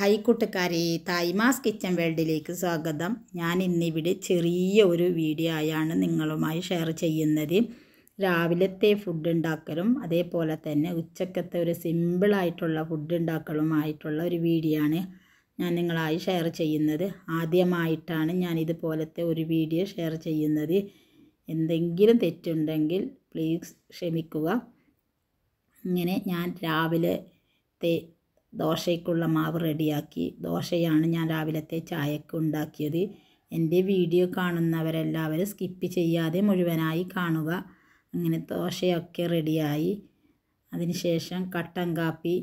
high കൂട്ടുകാരെ തായ്മാസ് kitchen വേൾഡിലേക്ക് സ്വാഗതം ഞാൻ ഇന്നിവിടെ ചെറിയ ഒരു വീഡിയോ ആയാണ് നിങ്ങളുമായി ഷെയർ ചെയ്യുന്നത് രാവിലത്തെ ഫുഡ് ഉണ്ടാക്കലും അതേപോലെ തന്നെ ഉച്ചക്കത്തെ ഒരു സിമ്പിളായിട്ടുള്ള ഫുഡ് ഉണ്ടാക്കലുമായിട്ടുള്ള ഒരു വീഡിയോ ആണ് ഞാൻ നിങ്ങളായി ഷെയർ ചെയ്യുന്നത് ആദ്യമായിട്ടാണ് ഞാൻ ഇതുപോലത്തെ ഒരു വീഡിയോ ഷെയർ ചെയ്യുന്നത് എന്തെങ്കിലും തെറ്റുണ്ടെങ്കിൽ പ്ലീസ് ക്ഷമിക്കുക ഇങ്ങനെ ഞാൻ രാവിലത്തെ ദോശയ്ക്കുള്ള മാവ് റെഡിയാക്കി ദോശയാണ് ഞാൻ രാവിലത്തെ ചായക്ക് ഉണ്ടാക്കിയത് എൻ്റെ വീഡിയോ കാണുന്നവരെല്ലാവരും സ്കിപ്പ് ചെയ്യാതെ മുഴുവനായി കാണുക അങ്ങനെ ദോശയൊക്കെ റെഡിയായി അതിനുശേഷം കട്ടൻ കാപ്പി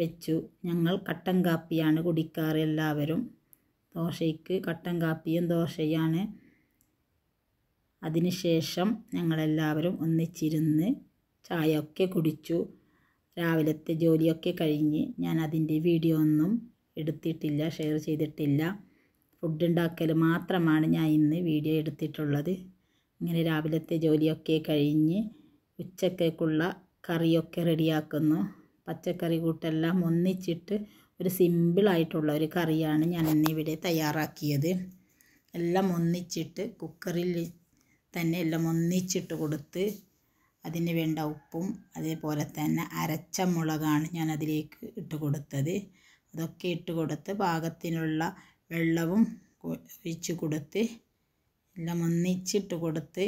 വെച്ചു ഞങ്ങൾ കട്ടൻ കാപ്പിയാണ് കുടിക്കാറ് എല്ലാവരും ദോശയ്ക്ക് കട്ടൻ കാപ്പിയും ദോശയാണ് അതിനുശേഷം ഞങ്ങളെല്ലാവരും ഒന്നിച്ചിരുന്ന് ചായയൊക്കെ കുടിച്ചു രാവിലത്തെ ജോലിയൊക്കെ കഴിഞ്ഞ് ഞാൻ അതിൻ്റെ വീഡിയോ ഒന്നും എടുത്തിട്ടില്ല ഷെയർ ചെയ്തിട്ടില്ല ഫുഡ് ഉണ്ടാക്കൽ മാത്രമാണ് ഞാൻ ഇന്ന് വീഡിയോ എടുത്തിട്ടുള്ളത് ഇങ്ങനെ രാവിലത്തെ ജോലിയൊക്കെ കഴിഞ്ഞ് ഉച്ചക്കേക്കുള്ള കറിയൊക്കെ റെഡിയാക്കുന്നു പച്ചക്കറി കൂട്ടെല്ലാം ഒന്നിച്ചിട്ട് ഒരു സിമ്പിളായിട്ടുള്ള ഒരു കറിയാണ് ഞാൻ ഇന്നിവിടെ തയ്യാറാക്കിയത് എല്ലാം ഒന്നിച്ചിട്ട് കുക്കറിൽ തന്നെ എല്ലാം ഒന്നിച്ചിട്ട് കൊടുത്ത് അതിന് വേണ്ട ഉപ്പും അതേപോലെ തന്നെ അരച്ച മുളകാണ് ഞാൻ അതിലേക്ക് ഇട്ട് കൊടുത്തത് അതൊക്കെ ഇട്ട് കൊടുത്ത് പാകത്തിനുള്ള വെള്ളവും ഒഴിച്ച് കൊടുത്ത് എല്ലാം ഒന്നിച്ചിട്ട് കൊടുത്ത്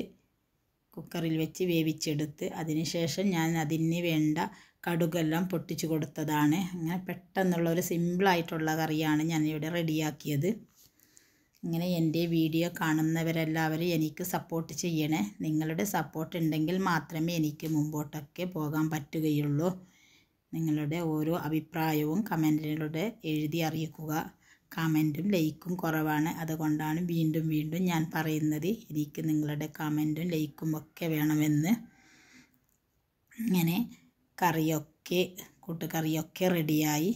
കുക്കറിൽ വെച്ച് വേവിച്ചെടുത്ത് അതിനുശേഷം ഞാൻ അതിന് വേണ്ട കടുകെല്ലാം പൊട്ടിച്ച് കൊടുത്തതാണ് അങ്ങനെ പെട്ടെന്നുള്ള ഒരു സിമ്പിളായിട്ടുള്ള കറിയാണ് ഞാനിവിടെ റെഡിയാക്കിയത് ഇങ്ങനെ എൻ്റെ വീഡിയോ കാണുന്നവരെല്ലാവരും എനിക്ക് സപ്പോർട്ട് ചെയ്യണേ നിങ്ങളുടെ സപ്പോർട്ട് ഉണ്ടെങ്കിൽ മാത്രമേ എനിക്ക് മുമ്പോട്ടൊക്കെ പോകാൻ പറ്റുകയുള്ളൂ നിങ്ങളുടെ ഓരോ അഭിപ്രായവും കമൻറ്റുകളുടെ എഴുതി അറിയിക്കുക കമൻറ്റും ലൈക്കും കുറവാണ് അതുകൊണ്ടാണ് വീണ്ടും വീണ്ടും ഞാൻ പറയുന്നത് എനിക്ക് നിങ്ങളുടെ കമൻറ്റും ലൈക്കും ഒക്കെ വേണമെന്ന് ഇങ്ങനെ കറിയൊക്കെ കൂട്ടുകറിയൊക്കെ റെഡിയായി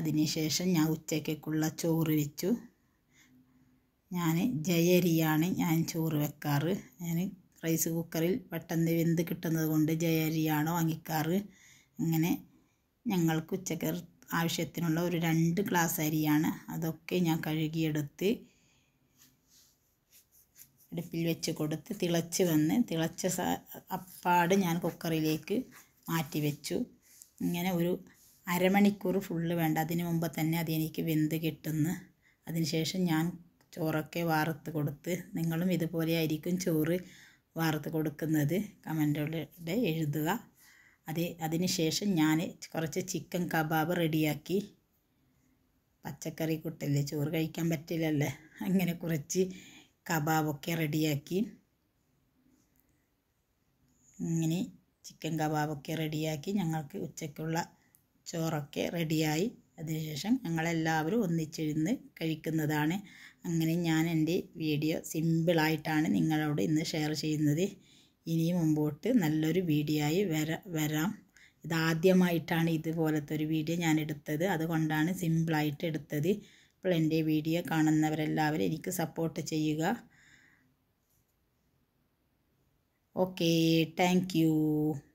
അതിനുശേഷം ഞാൻ ഉച്ചയ്ക്കുള്ള ചോറ് വെച്ചു ഞാൻ ജയരിയാണ് ഞാൻ ചോറ് വെക്കാറ് ഞാൻ റൈസ് കുക്കറിൽ പെട്ടെന്ന് വെന്ത് കിട്ടുന്നത് കൊണ്ട് ജയരിയാണ് വാങ്ങിക്കാറ് അങ്ങനെ ഞങ്ങൾക്ക് ഉച്ചക്ക് ആവശ്യത്തിനുള്ള ഒരു രണ്ട് ഗ്ലാസ് അരിയാണ് അതൊക്കെ ഞാൻ കഴുകിയെടുത്ത് അടുപ്പിൽ വെച്ച് കൊടുത്ത് തിളച്ച് വന്ന് തിളച്ച അപ്പാട് ഞാൻ കുക്കറിലേക്ക് മാറ്റി വെച്ചു ഇങ്ങനെ ഒരു അരമണിക്കൂർ ഫുള്ള് വേണ്ട അതിന് മുമ്പ് തന്നെ അതെനിക്ക് വെന്ത് കിട്ടുന്ന അതിന് ശേഷം ഞാൻ ചോറൊക്കെ വാർത്ത് കൊടുത്ത് നിങ്ങളും ഇതുപോലെ ആയിരിക്കും ചോറ് വാർത്ത് കൊടുക്കുന്നത് കമൻറ്റിലൂടെ എഴുതുക അത് അതിന് ശേഷം ഞാൻ കുറച്ച് ചിക്കൻ കബാബ് റെഡിയാക്കി പച്ചക്കറി കുട്ടല്ലേ ചോറ് കഴിക്കാൻ പറ്റില്ലല്ലേ അങ്ങനെ കുറച്ച് കബാബൊക്കെ റെഡിയാക്കി ഇങ്ങനെ ചിക്കൻ കബാബൊക്കെ റെഡിയാക്കി ഞങ്ങൾക്ക് ഉച്ചയ്ക്കുള്ള ചോറൊക്കെ റെഡിയായി അതിനുശേഷം ഞങ്ങളെല്ലാവരും ഒന്നിച്ചിരുന്ന് കഴിക്കുന്നതാണ് അങ്ങനെ ഞാൻ എൻ്റെ വീഡിയോ സിമ്പിളായിട്ടാണ് നിങ്ങളോട് ഇന്ന് ഷെയർ ചെയ്യുന്നത് ഇനി മുമ്പോട്ട് നല്ലൊരു വീഡിയോ ആയി വര വരാം ഇതാദ്യമായിട്ടാണ് ഇതുപോലത്തെ ഒരു വീഡിയോ ഞാൻ എടുത്തത് അതുകൊണ്ടാണ് സിമ്പിളായിട്ട് എടുത്തത് അപ്പോൾ എൻ്റെ വീഡിയോ കാണുന്നവരെല്ലാവരും എനിക്ക് സപ്പോർട്ട് ചെയ്യുക ഓക്കേ താങ്ക്